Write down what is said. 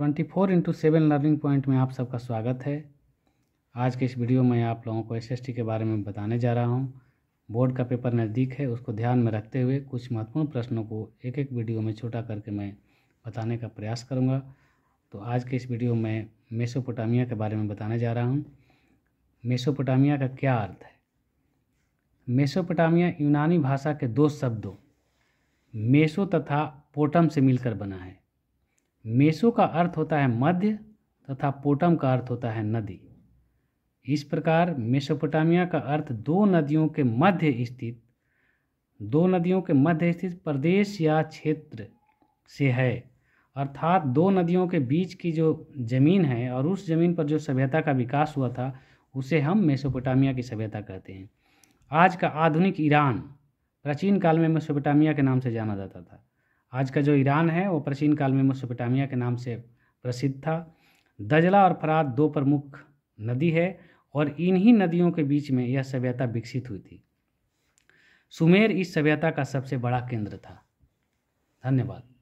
twenty four into seven learning point में आप सबका स्वागत है आज के इस वीडियो में आप लोगों को एस के बारे में बताने जा रहा हूँ बोर्ड का पेपर नज़दीक है उसको ध्यान में रखते हुए कुछ महत्वपूर्ण प्रश्नों को एक एक वीडियो में छोटा करके मैं बताने का प्रयास करूँगा तो आज के इस वीडियो में मेसोपोटामिया के बारे में बताने जा रहा हूँ मेसोपोटामिया का क्या अर्थ है मेसोपोटामिया यूनानी भाषा के दो शब्दों मेसो तथा पोटम से मिलकर बना है मेसो का अर्थ होता है मध्य तथा पोटम का अर्थ होता है नदी इस प्रकार मेसोपोटामिया का अर्थ दो नदियों के मध्य स्थित दो नदियों के मध्य स्थित प्रदेश या क्षेत्र से है अर्थात दो नदियों के बीच की जो ज़मीन है और उस ज़मीन पर जो सभ्यता का विकास हुआ था उसे हम मेसोपोटामिया की सभ्यता कहते हैं आज का आधुनिक ईरान प्राचीन काल में मेसोपोटामिया के नाम से जाना जाता था आज का जो ईरान है वो प्राचीन काल में मेसोपोटामिया के नाम से प्रसिद्ध था दजला और फरात दो प्रमुख नदी है और इन्हीं नदियों के बीच में यह सभ्यता विकसित हुई थी सुमेर इस सभ्यता का सबसे बड़ा केंद्र था धन्यवाद